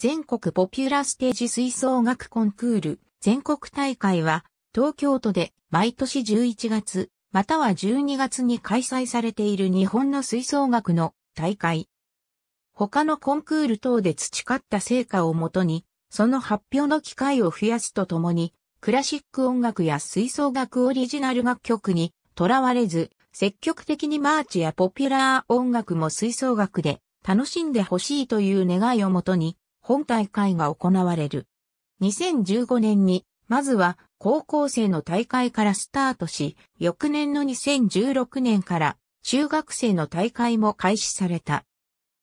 全国ポピュラステージ吹奏楽コンクール全国大会は東京都で毎年11月または12月に開催されている日本の吹奏楽の大会。他のコンクール等で培った成果をもとにその発表の機会を増やすとともにクラシック音楽や吹奏楽オリジナル楽曲にとらわれず積極的にマーチやポピュラー音楽も吹奏楽で楽しんでほしいという願いをもとに、本大会が行われる。2015年に、まずは高校生の大会からスタートし、翌年の2016年から中学生の大会も開始された。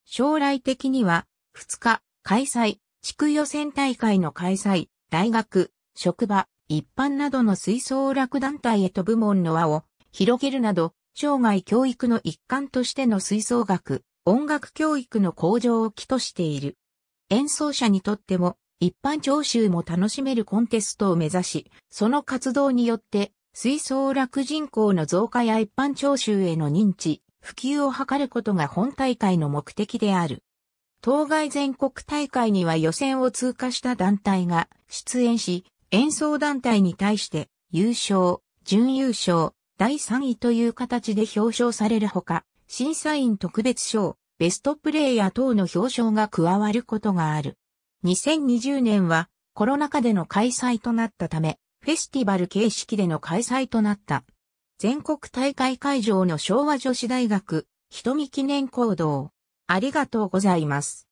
将来的には、2日、開催、地区予選大会の開催、大学、職場、一般などの吹奏楽団体へと部門の輪を広げるなど、生涯教育の一環としての吹奏楽、音楽教育の向上を期としている。演奏者にとっても一般聴衆も楽しめるコンテストを目指し、その活動によって吹奏楽人口の増加や一般聴衆への認知、普及を図ることが本大会の目的である。当該全国大会には予選を通過した団体が出演し、演奏団体に対して優勝、準優勝、第3位という形で表彰されるほか、審査員特別賞、ベストプレイヤー等の表彰が加わることがある。2020年はコロナ禍での開催となったため、フェスティバル形式での開催となった。全国大会会場の昭和女子大学、瞳記念行動。ありがとうございます。